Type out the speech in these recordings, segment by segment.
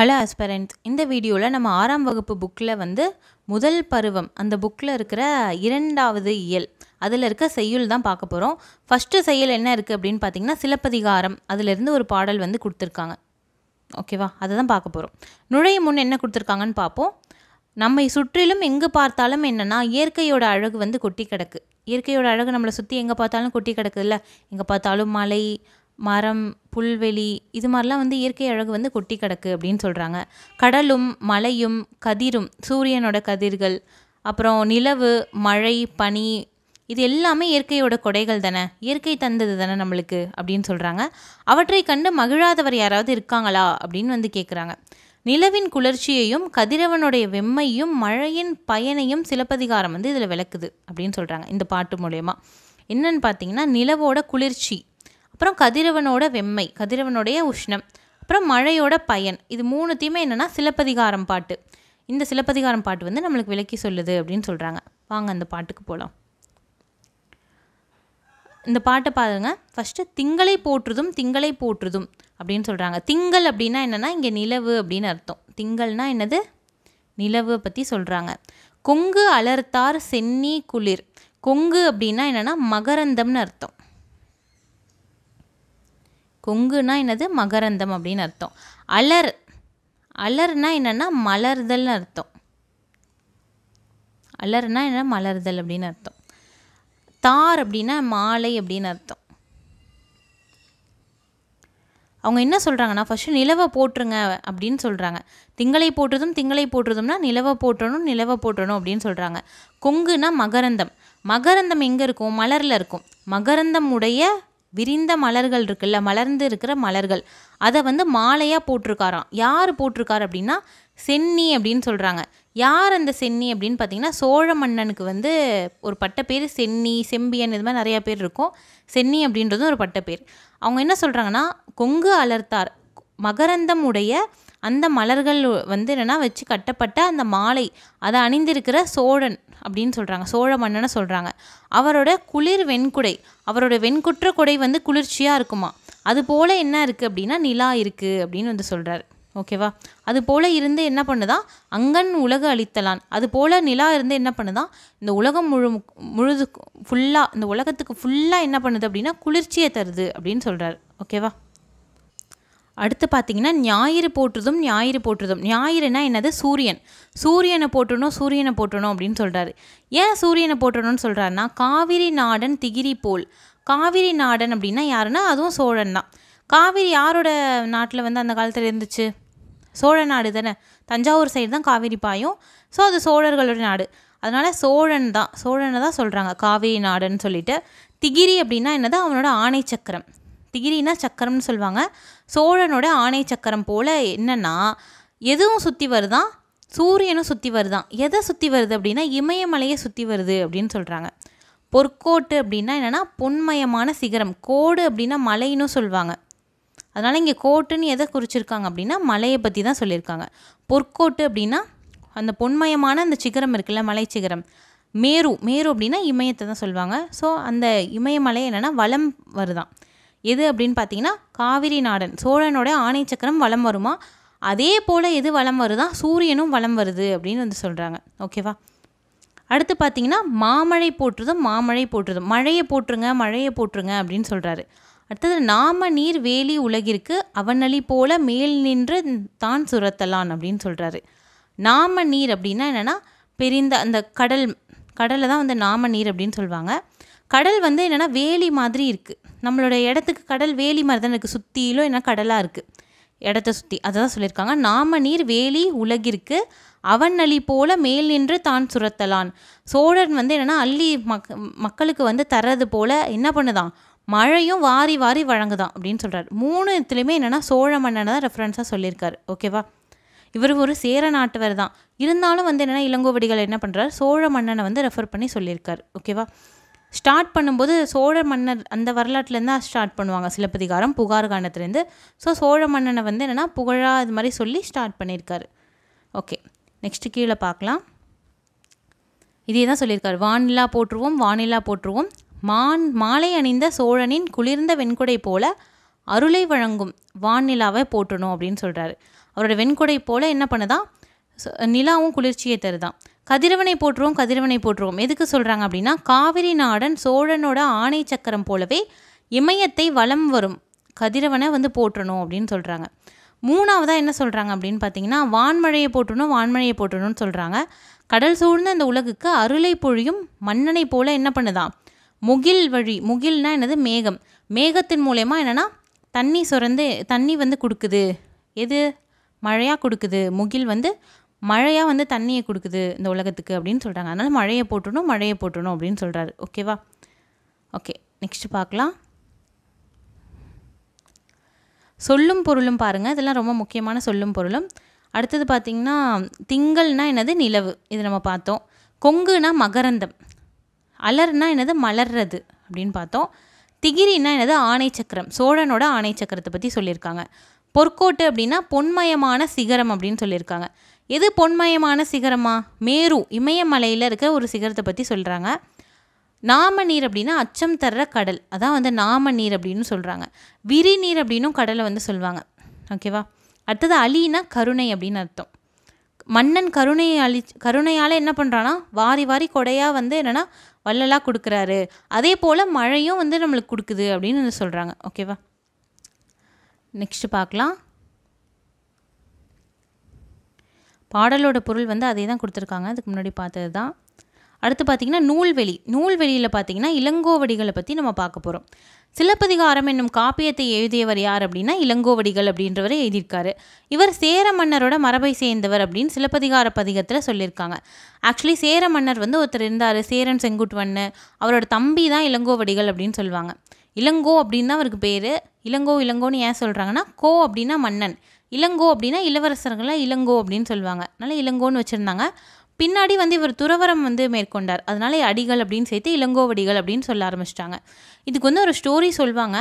hello ஆஸ்பரண்ட்ஸ் இந்த வீடியோவில் நம்ம ஆறாம் வகுப்பு புக்கில் வந்து முதல் பருவம் அந்த புக்கில் இருக்கிற இரண்டாவது இயல் அதில் இருக்க செய்யுள் தான் பார்க்க போகிறோம் ஃபஸ்ட்டு செயல் என்ன இருக்குது அப்படின்னு பார்த்தீங்கன்னா சிலப்பதிகாரம் அதிலிருந்து ஒரு பாடல் வந்து கொடுத்துருக்காங்க ஓகேவா அதை தான் பார்க்க போகிறோம் நுழையும் முன் என்ன கொடுத்துருக்காங்கன்னு பார்ப்போம் நம்மை சுற்றிலும் எங்கே பார்த்தாலும் என்னென்னா இயற்கையோட அழகு வந்து கொட்டி கிடக்கு இயற்கையோட அழகு நம்மளை சுற்றி எங்கே பார்த்தாலும் கொட்டி கிடக்குதுல்ல எங்கே பார்த்தாலும் மலை மரம் புல்வெளி இது மாதிரிலாம் வந்து இயற்கை அழகு வந்து கொட்டி கிடக்கு அப்படின்னு சொல்கிறாங்க கடலும் மலையும் கதிரும் சூரியனோட கதிர்கள் அப்புறம் நிலவு மழை பனி இது எல்லாமே இயற்கையோட கொடைகள் தானே இயற்கை தந்தது தானே நம்மளுக்கு அப்படின்னு சொல்கிறாங்க அவற்றை கண்டு மகிழாதவர் யாராவது இருக்காங்களா அப்படின்னு வந்து கேட்குறாங்க நிலவின் குளிர்ச்சியையும் கதிரவனுடைய வெம்மையும் மழையின் பயனையும் சிலப்பதிகாரம் வந்து இதில் விளக்குது அப்படின்னு சொல்கிறாங்க இந்த பாட்டு மூலயமா என்னன்னு பார்த்தீங்கன்னா நிலவோட குளிர்ச்சி அப்புறம் கதிரவனோட வெம்மை கதிரவனுடைய உஷ்ணம் அப்புறம் மழையோட பயன் இது மூணுத்தையுமே என்னென்னா சிலப்பதிகாரம் பாட்டு இந்த சிலப்பதிகாரம் பாட்டு வந்து நம்மளுக்கு விளக்கி சொல்லுது அப்படின்னு சொல்கிறாங்க வாங்க அந்த பாட்டுக்கு போகலாம் இந்த பாட்டை பாருங்க ஃபஸ்ட்டு திங்களை போற்றுதும் திங்களை போற்றுதும் அப்படின்னு சொல்கிறாங்க திங்கள் அப்படின்னா என்னென்னா இங்கே நிலவு அப்படின்னு அர்த்தம் திங்கள்னா என்னது நிலவு பற்றி சொல்கிறாங்க கொங்கு அலர்த்தார் சென்னி குளிர் கொங்கு அப்படின்னா என்னென்னா மகரந்தம்னு அர்த்தம் கொங்குனா என்னது மகரந்தம் அப்படின்னு அர்த்தம் அலர் அலர்னா என்னென்னா மலர்தல்னு அர்த்தம் அலர்னா என்ன மலர்தல் அப்படின்னு அர்த்தம் தார் அப்படின்னா மாலை அப்படின்னு அர்த்தம் அவங்க என்ன சொல்கிறாங்கன்னா ஃபஸ்ட்டு நிலவை போட்டுருங்க அப்படின்னு சொல்கிறாங்க திங்களை போட்டுறதும் திங்களை போட்டுறதும்னா நிலவை போட்டணும் நிலவை போட்டணும் அப்படின்னு சொல்கிறாங்க கொங்குனா மகரந்தம் மகரந்தம் எங்கே இருக்கும் மலரில் இருக்கும் மகரந்தம் உடைய விரிந்த மலர்கள் இருக்குல்ல மலர்ந்து இருக்கிற மலர்கள் அதை வந்து மாலையாக போட்டிருக்காராம் யார் போட்டிருக்காரு அப்படின்னா சென்னி அப்படின்னு சொல்கிறாங்க யார் அந்த சென்னி அப்படின்னு பார்த்தீங்கன்னா சோழ மன்னனுக்கு வந்து ஒரு பட்ட பேர் சென்னி செம்பியன் இது மாதிரி நிறையா பேர் இருக்கும் சென்னி அப்படின்றதும் ஒரு பட்ட பேர் அவங்க என்ன சொல்கிறாங்கன்னா கொங்கு அலர்த்தார் மகரந்தம் உடைய அந்த மலர்கள் வந்து என்னென்னா வச்சு கட்டப்பட்ட அந்த மாலை அதை அணிந்திருக்கிற சோழன் அப்படின்னு சொல்கிறாங்க சோழ மன்னனை சொல்கிறாங்க அவரோட குளிர் வெண்குடை அவரோட வெண்குற்ற குடை வந்து குளிர்ச்சியாக இருக்குமா அது போல் என்ன இருக்குது அப்படின்னா நிலா இருக்குது அப்படின்னு வந்து சொல்கிறார் ஓகேவா அது போல் இருந்து என்ன பண்ணுதான் அங்கன் உலக அழித்தலான் அது போல் நிலா இருந்து என்ன பண்ணுதான் இந்த உலகம் முழு முழுது ஃபுல்லாக இந்த உலகத்துக்கு ஃபுல்லாக என்ன பண்ணுது அப்படின்னா குளிர்ச்சியை தருது அப்படின்னு சொல்கிறாரு ஓகேவா அடுத்து பார்த்தீங்கன்னா ஞாயிறு போற்றுதும் ஞாயிறு போற்றுதும் ஞாயிறுனா என்னது சூரியன் சூரியனை போற்றணும் சூரியனை போற்றணும் அப்படின்னு சொல்கிறாரு ஏன் சூரியனை போற்றணும்னு சொல்கிறாருன்னா காவிரி நாடன் திகிரி போல் காவிரி நாடன் அப்படின்னா யாருன்னா அதுவும் சோழன் தான் காவிரி யாரோட நாட்டில் வந்து அந்த காலத்தில் இருந்துச்சு சோழ நாடு தானே தஞ்சாவூர் சைடு தான் காவிரி பாயும் ஸோ அது சோழர்களோட நாடு அதனால் சோழன் தான் சோழனை தான் சொல்கிறாங்க காவிரி நாடுன்னு சொல்லிட்டு திகிரி அப்படின்னா என்னது அவனோட ஆணை சக்கரம் திகிரின்னா சக்கரம்னு சொல்லுவாங்க சோழனோட ஆணை சக்கரம் போல் என்னென்னா எதுவும் சுற்றி வருதான் சூரியனும் சுற்றி வருதான் எதை சுற்றி வருது அப்படின்னா இமயமலையை சுற்றி வருது அப்படின்னு சொல்கிறாங்க பொற்கோட்டு அப்படின்னா என்னென்னா பொன்மயமான சிகரம் கோடு அப்படின்னா மலைன்னு சொல்லுவாங்க அதனால் இங்கே கோட்டுன்னு எதை குறிச்சிருக்காங்க அப்படின்னா மலையை பற்றி தான் சொல்லியிருக்காங்க பொற்கோட்டு அப்படின்னா அந்த பொன்மயமான அந்த சிகரம் இருக்குல்ல மலை சிகரம் மேரு மேரு அப்படின்னா இமயத்தை தான் சொல்லுவாங்க ஸோ அந்த இமயமலை என்னென்னா வளம் வருதான் எது அப்படின்னு பார்த்தீங்கன்னா காவிரி நாடன் சோழனோட ஆணை சக்கரம் வலம் வருமா அதே போல் எது வளம் வருதா சூரியனும் வளம் வருது அப்படின்னு வந்து சொல்கிறாங்க ஓகேவா அடுத்து பார்த்தீங்கன்னா மாமழை போற்றுதும் மாமழை போற்றுதும் மழையை போட்டுருங்க மழையை போற்றுங்க அப்படின்னு சொல்கிறாரு அடுத்தது நாம நீர் வேலி உலகிற்கு அவனளி போல மேல் நின்று தான் சுரத்தலான் அப்படின்னு சொல்கிறாரு நாம நீர் அப்படின்னா என்னென்னா பெரிந்த அந்த கடல் கடலை தான் வந்து நாம நீர் அப்படின்னு சொல்லுவாங்க கடல் வந்து என்னென்னா வேலி மாதிரி இருக்குது நம்மளோட இடத்துக்கு கடல் வேலி மாதிரி தான் இருக்குது சுற்றிலும் என்ன கடலாக இருக்குது இடத்த சுற்றி அதை தான் சொல்லியிருக்காங்க நாம நீர் வேலி உலகிற்கு அவன் அலி போல மேல் நின்று தான் சுரத்தலான் சோழன் வந்து என்னென்னா அள்ளி மக் மக்களுக்கு வந்து தர்றது போல் என்ன பண்ணுதான் மழையும் வாரி வாரி வழங்குதான் அப்படின்னு சொல்கிறார் மூணு இதுலேயுமே என்னென்னா சோழ மன்னனை தான் ரெஃபரன்ஸாக சொல்லியிருக்காரு ஓகேவா இவர் ஒரு சேர நாட்டவர் தான் இருந்தாலும் வந்து என்னென்னா இளங்கோவடிகள் என்ன பண்ணுறாரு சோழ மன்னனை வந்து ரெஃபர் பண்ணி சொல்லியிருக்கார் ஓகேவா ஸ்டார்ட் பண்ணும்போது சோழ மன்னர் அந்த வரலாற்றுலேருந்து தான் ஸ்டார்ட் பண்ணுவாங்க சிலப்பதிகாரம் புகார் காரணத்துலேருந்து ஸோ சோழ மன்னனை வந்து என்னென்னா புகழா இது மாதிரி சொல்லி ஸ்டார்ட் பண்ணியிருக்காரு ஓகே நெக்ஸ்ட்டு கீழே பார்க்கலாம் இதே தான் சொல்லியிருக்காரு வானிலா போற்றுவோம் வானிலா போற்றுவோம் மான் மாலை அணிந்த சோழனின் குளிர்ந்த வெண்குடை போல அருளை வழங்கும் வானிலாவை போற்றணும் அப்படின்னு சொல்கிறாரு அவரோட வெண்குடை போல் என்ன பண்ணுதான் நிலாவும் குளிர்ச்சியை தருதான் கதிரவனை போற்றுவோம் கதிரவனை போற்றுவோம் எதுக்கு சொல்கிறாங்க அப்படின்னா காவிரி நாடன் சோழனோட ஆணை சக்கரம் போலவே இமயத்தை வளம் வரும் கதிரவனை வந்து போற்றணும் அப்படின்னு சொல்கிறாங்க மூணாவதாக என்ன சொல்கிறாங்க அப்படின்னு பார்த்தீங்கன்னா வான்மழையை போற்றணும் வான்மழையை போற்றணும்னு சொல்கிறாங்க கடல் சூழ்ந்த அந்த உலகுக்கு அருளை பொழியும் மன்னனை போல் என்ன பண்ணுதான் முகில் வழி முகில்னா என்னது மேகம் மேகத்தின் மூலயமா என்னென்னா தண்ணி சுரந்து தண்ணி வந்து கொடுக்குது எது மழையாக கொடுக்குது முகில் வந்து மழையாக வந்து தண்ணியை கொடுக்குது இந்த உலகத்துக்கு அப்படின்னு சொல்கிறாங்க அதனால் மழையை போட்டணும் மழையை போட்டணும் அப்படின்னு சொல்கிறாரு ஓகேவா ஓகே நெக்ஸ்ட்டு பார்க்கலாம் சொல்லும் பொருளும் பாருங்கள் இதெல்லாம் ரொம்ப முக்கியமான சொல்லும் பொருளும் அடுத்தது பார்த்திங்கன்னா திங்கள்னா என்னது நிலவு இது நம்ம பார்த்தோம் கொங்குனா மகரந்தம் அலர்னா என்னது மலர்றது அப்படின்னு பார்த்தோம் திகிரின்னா என்னது ஆணை சக்கரம் சோழனோட ஆணை சக்கரத்தை பற்றி சொல்லியிருக்காங்க பொற்கோட்டு அப்படின்னா பொன்மயமான சிகரம் அப்படின்னு சொல்லியிருக்காங்க எது பொன்மயமான சிகரமா மேரு இமயமலையில் இருக்க ஒரு சிகரத்தை பற்றி சொல்கிறாங்க நாம நீர் அப்படின்னா அச்சம் தர்ற கடல் அதான் வந்து நாம நீர் அப்படின்னு சொல்கிறாங்க விரி நீர் அப்படின்னும் கடலை வந்து சொல்லுவாங்க ஓகேவா அடுத்தது அலினா கருணை அப்படின்னு அர்த்தம் மன்னன் கருணையை அழி கருணையால் என்ன பண்ணுறான்னா வாரி வாரி கொடையாக வந்து என்னென்னா வள்ளலாக கொடுக்குறாரு அதே போல் மழையும் வந்து நம்மளுக்கு கொடுக்குது அப்படின்னு சொல்கிறாங்க ஓகேவா நெக்ஸ்ட்டு பார்க்கலாம் பாடலோட பொருள் வந்து அதே தான் கொடுத்துருக்காங்க அதுக்கு முன்னாடி பார்த்தது தான் அடுத்து பார்த்திங்கன்னா நூல்வெளி நூல்வெளியில் பார்த்தீங்கன்னா இளங்கோவடிகளை பற்றி நம்ம பார்க்க போகிறோம் சிலப்பதிகாரம் என்னும் காப்பியத்தை எழுதியவர் யார் அப்படின்னா இளங்கோவடிகள் அப்படின்றவர் எழுதியிருக்காரு இவர் சேர மன்னரோட மரபை சேர்ந்தவர் அப்படின்னு சிலப்பதிகார பதிகத்தில் சொல்லியிருக்காங்க ஆக்சுவலி சேர மன்னர் வந்து ஒருத்தர் இருந்தார் சேரன் செங்குட்டுவண்ணு அவரோட தம்பி தான் இளங்கோவடிகள் அப்படின்னு சொல்லுவாங்க இளங்கோ அப்படின்னு தான் அவருக்கு பேர் இளங்கோ இளங்கோன்னு ஏன் சொல்கிறாங்கன்னா கோ அப்படின்னா மன்னன் இளங்கோ அப்படின்னா இளவரசர்களை இளங்கோ அப்படின்னு சொல்லுவாங்க அதனால் இளங்கோன்னு வச்சுருந்தாங்க பின்னாடி வந்து இவர் துறவரம் வந்து மேற்கொண்டார் அதனால அடிகள் அப்படின்னு சேர்த்து இளங்கோவடிகள் அப்படின்னு சொல்ல ஆரம்பிச்சிட்டாங்க இதுக்கு வந்து ஒரு ஸ்டோரி சொல்லுவாங்க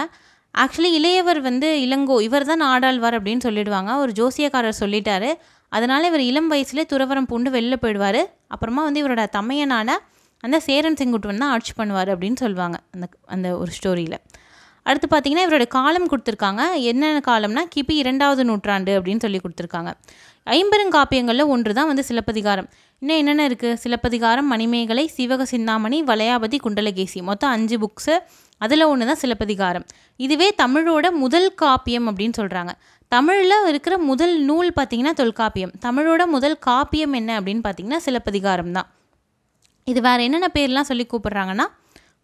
ஆக்சுவலி இளையவர் வந்து இளங்கோ இவர் தான் ஆடாழ்வார் அப்படின்னு சொல்லிடுவாங்க ஒரு ஜோசியக்காரர் சொல்லிட்டார் அதனால் இவர் இளம் வயசுலேயே துறவரம் பூண்டு வெளில போயிடுவார் அப்புறமா வந்து இவரோட தமையனான அந்த சேரன் செங்குட்டுவன் தான் ஆட்சி பண்ணுவார் அப்படின்னு சொல்லுவாங்க அந்த அந்த ஒரு ஸ்டோரியில் அடுத்து பார்த்திங்கன்னா இவரோட காலம் கொடுத்துருக்காங்க என்னென்ன காலம்னா கிபி இரண்டாவது நூற்றாண்டு அப்படின்னு சொல்லி கொடுத்துருக்காங்க ஐம்பெருங்காப்பியங்களில் ஒன்று தான் வந்து சிலப்பதிகாரம் இன்னும் என்னென்ன இருக்குது சிலப்பதிகாரம் மணிமேகலை சிவக சிந்தாமணி வளையாபதி குண்டலகேசி மொத்தம் அஞ்சு புக்ஸு அதில் ஒன்று தான் சிலப்பதிகாரம் இதுவே தமிழோட முதல் காப்பியம் அப்படின்னு சொல்கிறாங்க தமிழில் இருக்கிற முதல் நூல் பார்த்திங்கன்னா தொல்காப்பியம் தமிழோட முதல் காப்பியம் என்ன அப்படின்னு பார்த்திங்கன்னா சிலப்பதிகாரம் தான் இது வேறு என்னென்ன பேர்லாம் சொல்லி கூப்பிட்றாங்கன்னா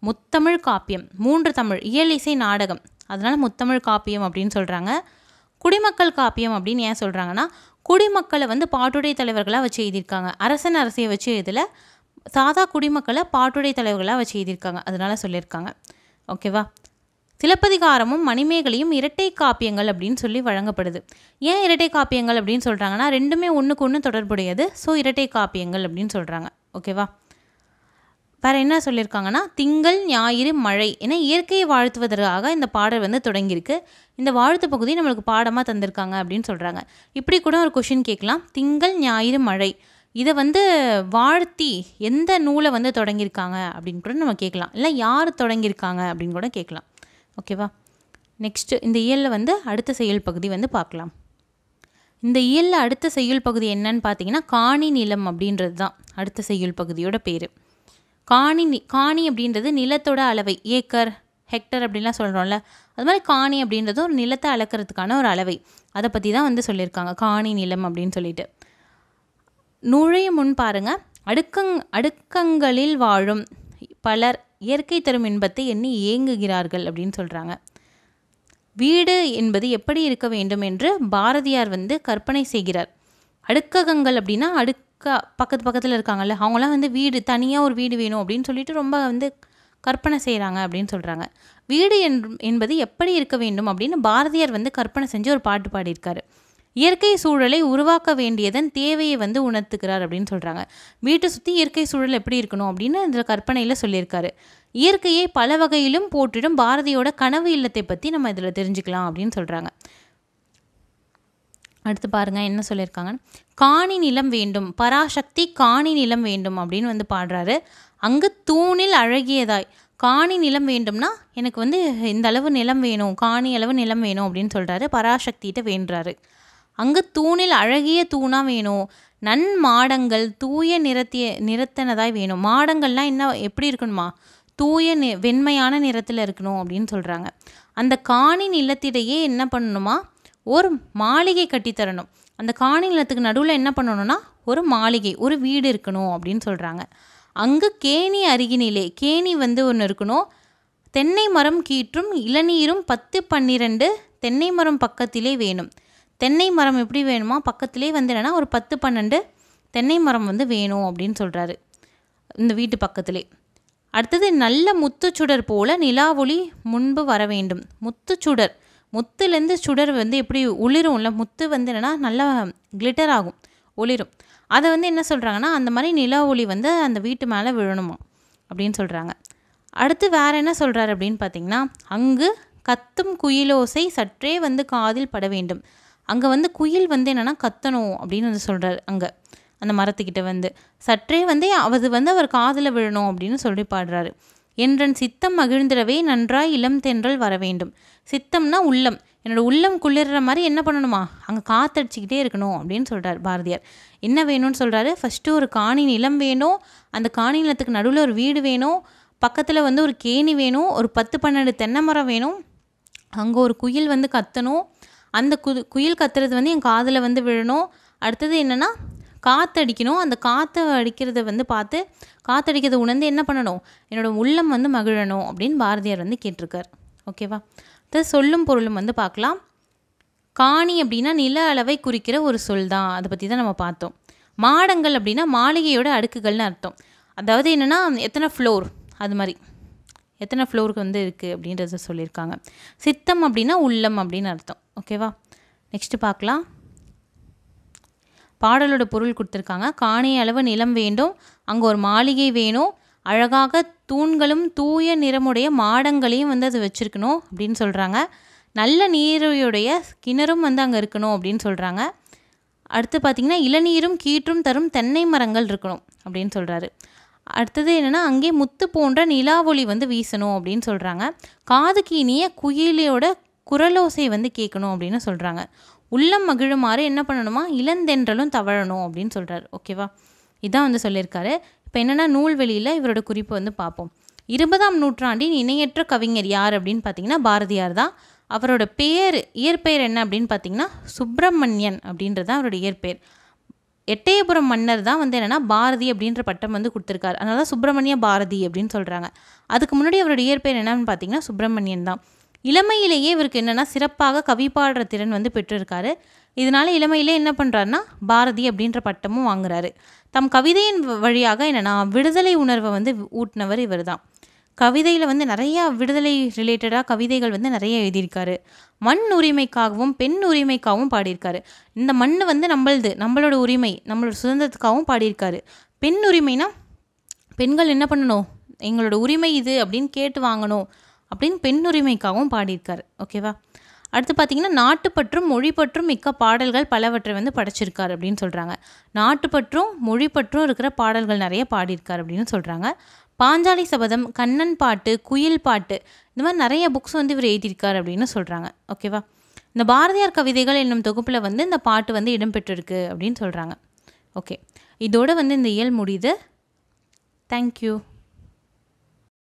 முத்தமிழ் காப்பியம் மூன்று தமிழ் இயல் இசை நாடகம் அதனால் முத்தமிழ் காப்பியம் அப்படின்னு சொல்கிறாங்க குடிமக்கள் காப்பியம் அப்படின்னு ஏன் சொல்கிறாங்கன்னா குடிமக்களை வந்து பாட்டுடை தலைவர்களாக வச்சு எழுதியிருக்காங்க அரசன் அரசியை வச்சு இதில் சாதா குடிமக்களை பாட்டுடை தலைவர்களாக வச்சு எழுதியிருக்காங்க அதனால் சொல்லியிருக்காங்க ஓகேவா சிலப்பதிகாரமும் மணிமேகலையும் இரட்டை காப்பியங்கள் அப்படின்னு சொல்லி வழங்கப்படுது ஏன் இரட்டை காப்பியங்கள் அப்படின்னு சொல்கிறாங்கன்னா ரெண்டுமே ஒன்றுக்கு ஒன்று தொடர்புடையது ஸோ இரட்டை காப்பியங்கள் அப்படின்னு சொல்கிறாங்க ஓகேவா வேறு என்ன சொல்லியிருக்காங்கன்னா திங்கள் ஞாயிறு மழை என இயற்கையை வாழ்த்துவதற்காக இந்த பாடல் வந்து தொடங்கியிருக்கு இந்த வாழ்த்து பகுதி நம்மளுக்கு பாடமாக தந்திருக்காங்க அப்படின்னு சொல்கிறாங்க இப்படி கூட ஒரு கொஷின் கேட்கலாம் திங்கள் ஞாயிறு மழை இதை வந்து வாழ்த்தி எந்த நூலை வந்து தொடங்கியிருக்காங்க அப்படின்னு கூட நம்ம கேட்கலாம் இல்லை யார் தொடங்கியிருக்காங்க அப்படின்னு கூட கேட்கலாம் ஓகேவா நெக்ஸ்ட்டு இந்த இயலில் வந்து அடுத்த செயல் பகுதி வந்து பார்க்கலாம் இந்த இயலில் அடுத்த செய்யுள் பகுதி என்னன்னு பார்த்தீங்கன்னா காணி நிலம் அப்படின்றது தான் அடுத்த செய்யுள் பகுதியோட பேர் காணி காணி அப்படின்றது நிலத்தோட அளவை ஏக்கர் ஹெக்டர் அப்படின்லாம் சொல்கிறோம்ல அது மாதிரி காணி அப்படின்றது ஒரு நிலத்தை அளக்கிறதுக்கான ஒரு அளவை அதை பற்றி தான் வந்து சொல்லியிருக்காங்க காணி நிலம் அப்படின்னு சொல்லிட்டு நுழையும் முன் பாருங்கள் அடுக்கங் அடுக்கங்களில் வாழும் பலர் இயற்கை தரும் இன்பத்தை எண்ணி ஏங்குகிறார்கள் அப்படின்னு சொல்கிறாங்க வீடு என்பது எப்படி இருக்க வேண்டும் என்று பாரதியார் வந்து கற்பனை செய்கிறார் அடுக்ககங்கள் அப்படின்னா அடுக் பக்கத்து பக்கத்தில் இருக்காங்கல்ல அவங்களாம் வந்து வீடு தனியாக ஒரு வீடு வேணும் அப்படின்னு சொல்லிட்டு ரொம்ப வந்து கற்பனை செய்கிறாங்க அப்படின்னு சொல்கிறாங்க வீடு என்பது எப்படி இருக்க வேண்டும் அப்படின்னு பாரதியார் வந்து கற்பனை செஞ்சு ஒரு பாட்டு பாடியிருக்காரு இயற்கை சூழலை உருவாக்க வேண்டியதன் தேவையை வந்து உணர்த்துக்கிறார் அப்படின்னு சொல்கிறாங்க வீட்டை சுற்றி இயற்கை சூழல் எப்படி இருக்கணும் அப்படின்னு இந்த கற்பனையில் சொல்லியிருக்காரு இயற்கையை பல வகையிலும் போற்றிடும் பாரதியோட கனவு இல்லத்தை பற்றி நம்ம இதில் தெரிஞ்சுக்கலாம் அப்படின்னு சொல்கிறாங்க அடுத்து பாருங்கள் என்ன சொல்லியிருக்காங்க காணி நிலம் வேண்டும் பராசக்தி காணி நிலம் வேண்டும் அப்படின்னு வந்து பாடுறாரு அங்கு தூணில் அழகியதாய் காணி நிலம் வேண்டும்னா எனக்கு வந்து இந்த அளவு நிலம் வேணும் காணி அளவு நிலம் வேணும் அப்படின்னு சொல்கிறாரு பராசக்திகிட்ட வேண்டுறாரு அங்கு தூணில் அழகிய தூணாக வேணும் நன் மாடங்கள் தூய நிறத்திய நிறத்தினதாய் வேணும் மாடங்கள்லாம் என்ன எப்படி இருக்கணுமா தூய வெண்மையான நிறத்தில் இருக்கணும் அப்படின்னு சொல்கிறாங்க அந்த காணி நிலத்திடையே என்ன பண்ணணுமா ஒரு மாளிகை கட்டித்தரணும் அந்த காணி நிலத்துக்கு நடுவில் என்ன பண்ணணும்னா ஒரு மாளிகை ஒரு வீடு இருக்கணும் அப்படின்னு சொல்கிறாங்க அங்கு கேணி அருகினிலே கேணி வந்து ஒன்று இருக்கணும் தென்னை மரம் கீற்றும் இளநீரும் பத்து பன்னிரெண்டு தென்னை மரம் பக்கத்திலே வேணும் தென்னை மரம் எப்படி வேணுமா பக்கத்திலே வந்து ஒரு பத்து பன்னெண்டு தென்னை மரம் வந்து வேணும் அப்படின்னு சொல்கிறாரு இந்த வீட்டு பக்கத்திலே அடுத்தது நல்ல முத்துச்சுடர் போல நிலாவொளி முன்பு வர வேண்டும் முத்துச்சுடர் முத்துலேருந்து சுடர் வந்து எப்படி ஒளிரும்ல முத்து வந்து என்னென்னா நல்லா கிளிட்டர் ஆகும் ஒளிரும் அதை வந்து என்ன சொல்கிறாங்கன்னா அந்த மாதிரி நில ஒளி வந்து அந்த வீட்டு மேலே விழணுமா அப்படின்னு சொல்கிறாங்க அடுத்து வேறு என்ன சொல்கிறாரு அப்படின்னு பார்த்தீங்கன்னா அங்கு கத்தும் குயிலோசை சற்றே வந்து காதில் பட வேண்டும் அங்கே வந்து குயில் வந்து என்னென்னா கத்தணும் அப்படின்னு வந்து சொல்கிறார் அங்கே அந்த மரத்துக்கிட்ட வந்து சற்றே வந்து அவது வந்து அவர் காதில் விழணும் அப்படின்னு சொல்லி பாடுறாரு என்றன் சித்தம் மகிழ்ந்திடவே நன்றாய் இளம் தென்றல் வர வேண்டும் சித்தம்னா உள்ளம் என்னோடய உள்ளம் குளிர்ற மாதிரி என்ன பண்ணணுமா அங்கே காத்தடிச்சிக்கிட்டே இருக்கணும் அப்படின்னு சொல்கிறார் பாரதியார் என்ன வேணும்னு சொல்கிறாரு ஃபஸ்ட்டு ஒரு காணி நிலம் வேணும் அந்த காணி நிலத்துக்கு நடுவில் ஒரு வீடு வேணும் பக்கத்தில் வந்து ஒரு கேணி வேணும் ஒரு பத்து பன்னெண்டு தென்னை மரம் வேணும் அங்கே ஒரு குயில் வந்து கத்தணும் அந்த குயில் கத்துறது வந்து என் காதில் வந்து விழணும் அடுத்தது என்னென்னா காற்று அடிக்கணும் அந்த காற்று அடிக்கிறத வந்து பார்த்து காற்றடிக்கிறத உணர்ந்து என்ன பண்ணணும் என்னோடய உள்ளம் வந்து மகிழணும் அப்படின்னு பாரதியார் வந்து கேட்டிருக்கார் ஓகேவா த சொல்லும் பொருளும் வந்து பார்க்கலாம் காணி அப்படின்னா நில அளவை குறிக்கிற ஒரு சொல் தான் அதை பற்றி தான் நம்ம பார்த்தோம் மாடங்கள் அப்படின்னா மாளிகையோட அடுக்குகள்னு அர்த்தம் அதாவது என்னென்னா எத்தனை ஃப்ளோர் அது மாதிரி எத்தனை ஃப்ளோருக்கு வந்து இருக்குது அப்படின்றத சொல்லியிருக்காங்க சித்தம் அப்படின்னா உள்ளம் அப்படின்னு அர்த்தம் ஓகேவா நெக்ஸ்ட்டு பார்க்கலாம் பாடலோட பொருள் கொடுத்துருக்காங்க காணி அளவு நிலம் வேண்டும் அங்கே ஒரு மாளிகை வேணும் அழகாக தூண்களும் தூய நிறமுடைய மாடங்களையும் வந்து அது வச்சுருக்கணும் அப்படின்னு சொல்கிறாங்க நல்ல நீரையுடைய கிணறும் வந்து அங்கே இருக்கணும் அப்படின்னு சொல்கிறாங்க அடுத்து பார்த்திங்கன்னா இளநீரும் கீற்றும் தரும் தென்னை மரங்கள் இருக்கணும் அப்படின்னு சொல்கிறாரு அடுத்தது என்னென்னா அங்கே முத்து போன்ற நிலாவொளி வந்து வீசணும் அப்படின்னு சொல்கிறாங்க காதுக்கு இனிய குயிலியோட குரலோசை வந்து கேட்கணும் அப்படின்னு சொல்கிறாங்க உள்ளம் மகிழுமாறு என்ன பண்ணணுமா இளந்தென்றலும் தவழணும் அப்படின்னு சொல்கிறார் ஓகேவா இதான் வந்து சொல்லியிருக்காரு இப்போ என்னென்னா நூல்வெளியில் இவரோட குறிப்பு வந்து பார்ப்போம் இருபதாம் நூற்றாண்டின் இணையற்ற கவிஞர் யார் அப்படின்னு பார்த்தீங்கன்னா பாரதியார் தான் அவரோட பேர் இயற்பெயர் என்ன அப்படின்னு பார்த்தீங்கன்னா சுப்பிரமணியன் அப்படின்றது தான் அவரோட இயற்பெயர் எட்டயபுரம் மன்னர் தான் வந்து என்னென்னா பாரதி அப்படின்ற பட்டம் வந்து கொடுத்துருக்காரு அதனால தான் சுப்பிரமணிய பாரதி அப்படின்னு சொல்கிறாங்க அதுக்கு முன்னாடி அவரோட இயற்பெயர் என்னன்னு பார்த்தீங்கன்னா சுப்பிரமணியன் தான் இளமையிலேயே இவருக்கு என்னென்னா சிறப்பாக கவி பாடுற திறன் வந்து பெற்றிருக்காரு இதனால் இளமையிலே என்ன பண்ணுறாருன்னா பாரதி அப்படின்ற பட்டமும் வாங்குறாரு தம் கவிதையின் வழியாக என்னென்னா விடுதலை உணர்வை வந்து ஊட்டினவர் இவர் தான் கவிதையில் வந்து நிறையா விடுதலை ரிலேட்டடாக கவிதைகள் வந்து நிறைய எழுதியிருக்காரு மண் உரிமைக்காகவும் பெண் உரிமைக்காகவும் பாடியிருக்காரு இந்த மண் வந்து நம்மளது நம்மளோட உரிமை நம்மளோட சுதந்திரத்துக்காகவும் பாடியிருக்காரு பெண் உரிமைனா பெண்கள் என்ன பண்ணணும் எங்களோட உரிமை இது அப்படின்னு கேட்டு வாங்கணும் அப்படின்னு பெண்ணுரிமைக்காகவும் பாடியிருக்கார் ஓகேவா அடுத்து பார்த்திங்கன்னா நாட்டுப்பற்றும் மொழிப்பற்றும் மிக்க பாடல்கள் பலவற்றை வந்து படைச்சிருக்கார் அப்படின்னு சொல்கிறாங்க நாட்டுப்பற்றும் மொழிப்பற்றும் இருக்கிற பாடல்கள் நிறைய பாடியிருக்கார் அப்படின்னு சொல்கிறாங்க பாஞ்சாலி சபதம் கண்ணன் பாட்டு குயில் பாட்டு இந்த மாதிரி நிறைய புக்ஸ் வந்து இவர் எழுதியிருக்கார் அப்படின்னு சொல்கிறாங்க ஓகேவா இந்த பாரதியார் கவிதைகள் என்னும் தொகுப்பில் வந்து இந்த பாட்டு வந்து இடம்பெற்றிருக்கு அப்படின்னு சொல்கிறாங்க ஓகே இதோடு வந்து இந்த இயல் முடியுது தேங்க்யூ